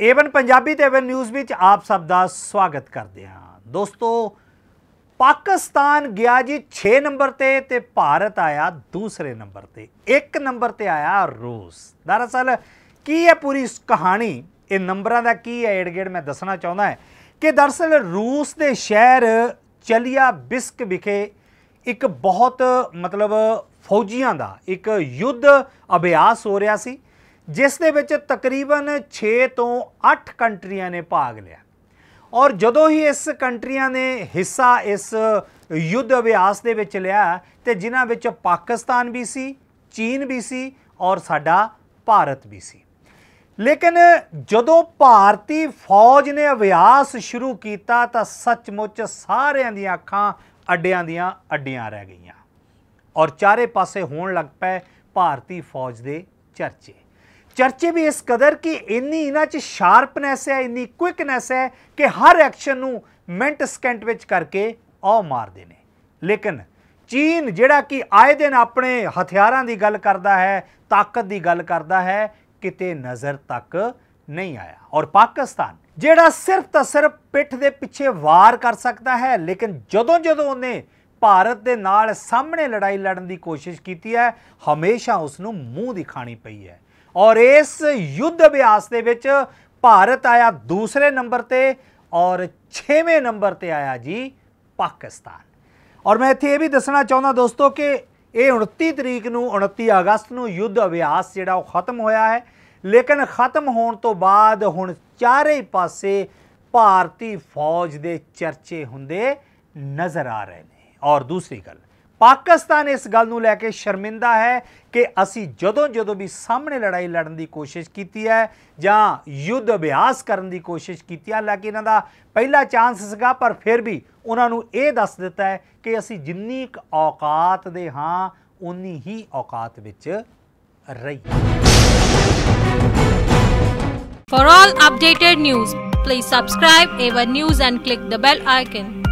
Avon Punjabi ਤੇ Avon news ਵਿੱਚ ਆਪ ਸਭ ਦਾ ਸਵਾਗਤ ਕਰਦੇ ਹਾਂ ਦੋਸਤੋ ਪਾਕਿਸਤਾਨ ਗਿਆ ਜੀ 6 ਨੰਬਰ ਤੇ ਤੇ ਭਾਰਤ ਆਇਆ ਦੂਸਰੇ ਨੰਬਰ ਤੇ 1 ਨੰਬਰ ਤੇ ਆਇਆ ਰੂਸ ਦਰਅਸਲ ਕੀ ਹੈ ਪੂਰੀ ਕਹਾਣੀ ਇਹ ਨੰਬਰਾਂ ਦਾ ਕੀ ਹੈ ਏਡਗੇੜ ਮੈਂ ਦੱਸਣਾ ਚਾਹੁੰਦਾ ਹਾਂ ਕਿ ਦਰਸਲ ਰੂਸ ਦੇ ਸ਼ਹਿਰ ਚਲਿਆ ਬਿਸਕ ਵਿਖੇ ਇੱਕ ਬਹੁਤ ਮਤਲਬ ਫੌਜੀਆਂ ਦਾ ਇੱਕ ਯੁੱਧ ਅਭਿਆਸ ਹੋ ਰਿਹਾ ਸੀ ਜਿਸ ਦੇ ਵਿੱਚ ਤਕਰੀਬਨ 6 ਤੋਂ 8 ਕੰਟਰੀਆਂ ਨੇ ਭਾਗ ਲਿਆ ਔਰ ਜਦੋਂ ਹੀ ਇਸ ਕੰਟਰੀਆਂ ਨੇ ਹਿੱਸਾ ਇਸ ਯੁੱਧ ਅਭਿਆਸ ਦੇ ਵਿੱਚ ਲਿਆ ਤੇ ਜਿਨ੍ਹਾਂ ਵਿੱਚ ਪਾਕਿਸਤਾਨ ਵੀ ਸੀ ਚੀਨ ਵੀ ਸੀ ਔਰ ਸਾਡਾ ਭਾਰਤ ਵੀ ਸੀ ਲੇਕਿਨ ਜਦੋਂ ਭਾਰਤੀ ਫੌਜ ਨੇ ਅਭਿਆਸ ਸ਼ੁਰੂ ਕੀਤਾ ਤਾਂ ਸੱਚਮੁੱਚ ਸਾਰਿਆਂ ਦੀਆਂ ਅੱਖਾਂ ਅੱਡਿਆਂ ਦੀਆਂ ਅੱਡਿਆਂ ਰਹਿ ਗਈਆਂ ਔਰ ਚਾਰੇ ਪਾਸੇ ਹੋਣ ਲੱਗ ਪਏ ਭਾਰਤੀ ਫੌਜ ਦੇ ਚਰਚੇ ਚਰਚੇ ਵੀ ਇਸ ਕਦਰ ਕਿ ਇੰਨੀ ਇਹਨਾਂ 'ਚ ਸ਼ਾਰਪਨੈਸ ਹੈ ਇੰਨੀ ਕੁਇਕਨੈਸ ਹੈ ਕਿ ਹਰ ਐਕਸ਼ਨ ਨੂੰ ਮਿੰਟ ਸਕਿੰਟ ਵਿੱਚ ਕਰਕੇ ਔ ਮਾਰਦੇ ਨੇ ਲੇਕਿਨ ਚੀਨ ਜਿਹੜਾ ਕਿ ਆਏ ਦਿਨ ਆਪਣੇ ਹਥਿਆਰਾਂ ਦੀ ਗੱਲ ਕਰਦਾ ਹੈ ਤਾਕਤ ਦੀ ਗੱਲ ਕਰਦਾ ਹੈ ਕਿਤੇ ਨਜ਼ਰ ਤੱਕ ਨਹੀਂ ਆਇਆ ਔਰ ਪਾਕਿਸਤਾਨ ਜਿਹੜਾ ਸਿਰਫ ਤਾਂ ਸਿਰਫ ਪਿੱਠ ਦੇ ਪਿੱਛੇ ਵਾਰ ਕਰ ਸਕਦਾ ਹੈ ਲੇਕਿਨ ਜਦੋਂ ਜਦੋਂ ਉਹਨੇ ਭਾਰਤ ਦੇ ਨਾਲ ਸਾਹਮਣੇ ਲੜਾਈ ਲੜਨ ਦੀ ਕੋਸ਼ਿਸ਼ ਕੀਤੀ ਹੈ ਹਮੇਸ਼ਾ ਉਸ ਨੂੰ ਮੂੰਹ ਦਿਖਾਣੀ ਪਈ ਹੈ ਔਰ ਇਸ ਯੁੱਧ ਅਭਿਆਸ ਦੇ ਵਿੱਚ ਭਾਰਤ ਆਇਆ ਦੂਸਰੇ ਨੰਬਰ ਤੇ ਔਰ 6ਵੇਂ ਨੰਬਰ ਤੇ ਆਇਆ ਜੀ ਪਾਕਿਸਤਾਨ ਔਰ ਮੈਂ ਇੱਥੇ ਇਹ ਵੀ ਦੱਸਣਾ ਚਾਹੁੰਦਾ ਦੋਸਤੋ ਕਿ ਇਹ 29 ਤਰੀਕ ਨੂੰ 29 ਅਗਸਤ ਨੂੰ ਯੁੱਧ ਅਭਿਆਸ ਜਿਹੜਾ ਉਹ ਖਤਮ ਹੋਇਆ ਹੈ ਲੇਕਿਨ ਖਤਮ ਹੋਣ ਤੋਂ ਬਾਅਦ ਹੁਣ ਚਾਰੇ ਪਾਸੇ ਭਾਰਤੀ ਫੌਜ ਦੇ ਚਰਚੇ ਹੁੰਦੇ ਨਜ਼ਰ ਆ ਰਹੇ ਨੇ ਔਰ ਦੂਸਰੀ ਗੱਲ ਪਾਕਿਸਤਾਨ ਇਸ ਗੱਲ ਨੂੰ ਲੈ ਕੇ ਸ਼ਰਮਿੰਦਾ ਹੈ ਕਿ ਅਸੀਂ ਜਦੋਂ ਜਦੋਂ ਵੀ ਸਾਹਮਣੇ ਲੜਾਈ ਲੜਨ ਦੀ ਕੋਸ਼ਿਸ਼ ਕੀਤੀ ਹੈ ਜਾਂ ਯੁੱਧ ਅਭਿਆਸ ਕਰਨ ਦੀ ਕੋਸ਼ਿਸ਼ ਕੀਤੀ ਹੈ ਹਾਲਾਂਕਿ ਇਹਨਾਂ ਦਾ ਪਹਿਲਾ ਚਾਂਸ ਸੀਗਾ ਪਰ ਫਿਰ ਵੀ ਉਹਨਾਂ ਨੂੰ ਇਹ ਦੱਸ ਦਿੱਤਾ ਹੈ ਕਿ ਅਸੀਂ ਜਿੰਨੀ ਕੁ ਔਕਾਤ ਦੇ ਹਾਂ ਉਨੀ ਹੀ ਔਕਾਤ ਵਿੱਚ ਰਹੀ For all updated news, please subscribe Ava News and click the bell icon.